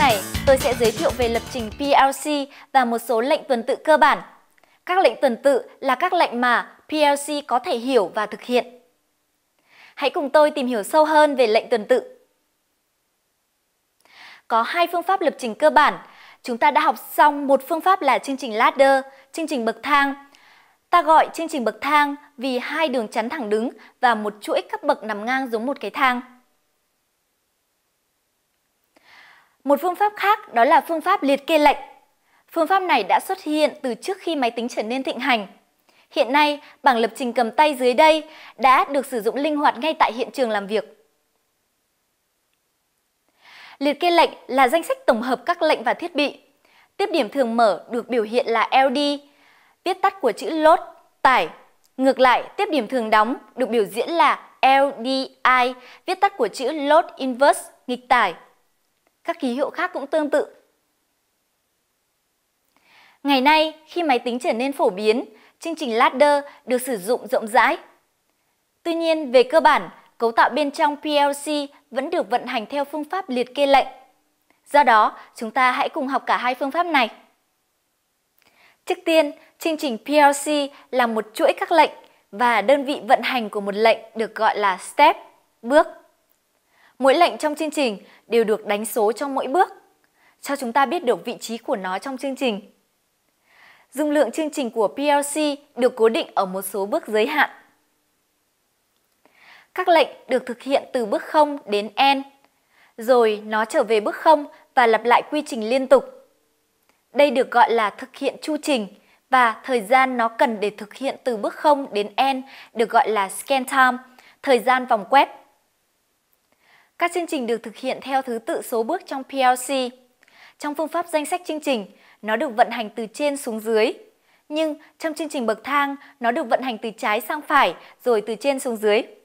này, tôi sẽ giới thiệu về lập trình PLC và một số lệnh tuần tự cơ bản. Các lệnh tuần tự là các lệnh mà PLC có thể hiểu và thực hiện. Hãy cùng tôi tìm hiểu sâu hơn về lệnh tuần tự. Có hai phương pháp lập trình cơ bản. Chúng ta đã học xong một phương pháp là chương trình ladder, chương trình bậc thang. Ta gọi chương trình bậc thang vì hai đường chắn thẳng đứng và một chuỗi các bậc nằm ngang giống một cái thang. Một phương pháp khác đó là phương pháp liệt kê lệnh. Phương pháp này đã xuất hiện từ trước khi máy tính trở nên thịnh hành. Hiện nay, bảng lập trình cầm tay dưới đây đã được sử dụng linh hoạt ngay tại hiện trường làm việc. Liệt kê lệnh là danh sách tổng hợp các lệnh và thiết bị. Tiếp điểm thường mở được biểu hiện là LD, viết tắt của chữ load, tải. Ngược lại, tiếp điểm thường đóng được biểu diễn là LDI, viết tắt của chữ load inverse, nghịch tải. Các ký hiệu khác cũng tương tự. Ngày nay, khi máy tính trở nên phổ biến, chương trình ladder được sử dụng rộng rãi. Tuy nhiên, về cơ bản, cấu tạo bên trong PLC vẫn được vận hành theo phương pháp liệt kê lệnh. Do đó, chúng ta hãy cùng học cả hai phương pháp này. Trước tiên, chương trình PLC là một chuỗi các lệnh và đơn vị vận hành của một lệnh được gọi là step, bước. Mỗi lệnh trong chương trình đều được đánh số trong mỗi bước, cho chúng ta biết được vị trí của nó trong chương trình. Dung lượng chương trình của PLC được cố định ở một số bước giới hạn. Các lệnh được thực hiện từ bước 0 đến N, rồi nó trở về bước 0 và lặp lại quy trình liên tục. Đây được gọi là thực hiện chu trình và thời gian nó cần để thực hiện từ bước 0 đến N được gọi là scan time, thời gian vòng quét. Các chương trình được thực hiện theo thứ tự số bước trong PLC. Trong phương pháp danh sách chương trình, nó được vận hành từ trên xuống dưới. Nhưng trong chương trình bậc thang, nó được vận hành từ trái sang phải rồi từ trên xuống dưới.